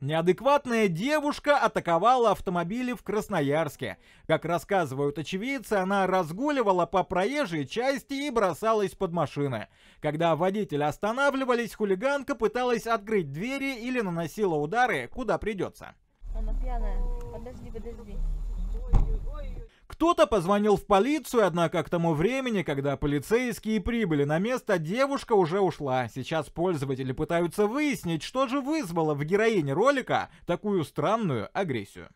Неадекватная девушка атаковала автомобили в Красноярске. Как рассказывают очевидцы, она разгуливала по проезжей части и бросалась под машины. Когда водители останавливались, хулиганка пыталась открыть двери или наносила удары, куда придется. Она пьяная. Подожди, подожди. Кто-то позвонил в полицию, однако к тому времени, когда полицейские прибыли на место, девушка уже ушла. Сейчас пользователи пытаются выяснить, что же вызвало в героине ролика такую странную агрессию.